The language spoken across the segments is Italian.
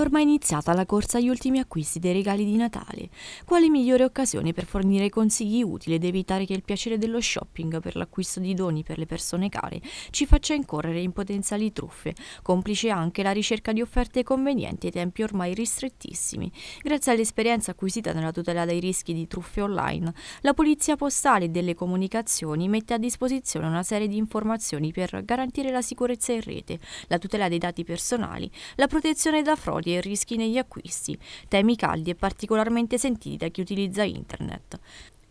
ormai iniziata la corsa agli ultimi acquisti dei regali di Natale. Quale migliore occasione per fornire consigli utili ed evitare che il piacere dello shopping per l'acquisto di doni per le persone care ci faccia incorrere in potenziali truffe, complice anche la ricerca di offerte convenienti ai tempi ormai ristrettissimi. Grazie all'esperienza acquisita nella tutela dai rischi di truffe online, la Polizia Postale e delle Comunicazioni mette a disposizione una serie di informazioni per garantire la sicurezza in rete, la tutela dei dati personali, la protezione da frodi e rischi negli acquisti, temi caldi e particolarmente sentiti da chi utilizza internet.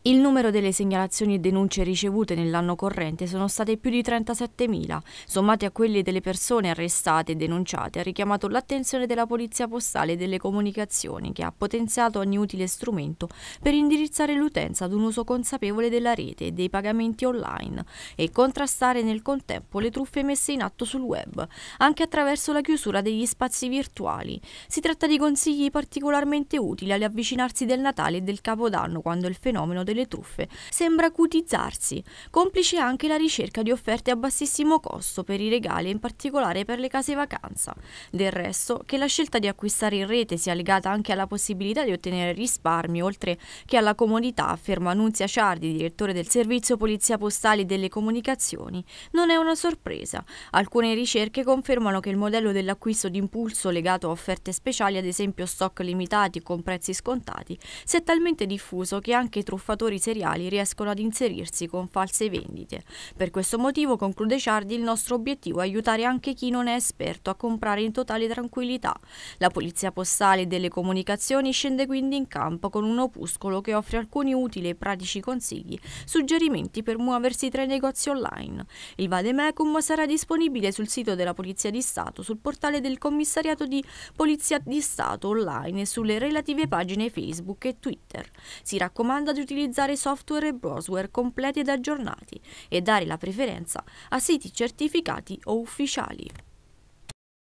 Il numero delle segnalazioni e denunce ricevute nell'anno corrente sono state più di 37.000, sommate a quelle delle persone arrestate e denunciate, ha richiamato l'attenzione della Polizia Postale e delle Comunicazioni, che ha potenziato ogni utile strumento per indirizzare l'utenza ad un uso consapevole della rete e dei pagamenti online e contrastare nel contempo le truffe messe in atto sul web, anche attraverso la chiusura degli spazi virtuali. Si tratta di consigli particolarmente utili all'avvicinarsi del Natale e del Capodanno, quando il fenomeno delle truffe sembra acutizzarsi, complice anche la ricerca di offerte a bassissimo costo per i regali e in particolare per le case vacanza. Del resto, che la scelta di acquistare in rete sia legata anche alla possibilità di ottenere risparmi oltre che alla comodità, afferma Nunzia Ciardi, direttore del servizio Polizia Postale e delle Comunicazioni, non è una sorpresa. Alcune ricerche confermano che il modello dell'acquisto d'impulso legato a offerte speciali, ad esempio stock limitati con prezzi scontati, si è talmente diffuso che anche i truffatori truffatori seriali riescono ad inserirsi con false vendite. Per questo motivo, conclude Ciardi, il nostro obiettivo è aiutare anche chi non è esperto a comprare in totale tranquillità. La polizia postale delle comunicazioni scende quindi in campo con un opuscolo che offre alcuni utili e pratici consigli, suggerimenti per muoversi tra i negozi online. Il Vademecum sarà disponibile sul sito della Polizia di Stato, sul portale del Commissariato di Polizia di Stato online e sulle relative pagine Facebook e Twitter. Si raccomanda di utilizzare utilizzare software e browser completi ed aggiornati e dare la preferenza a siti certificati o ufficiali.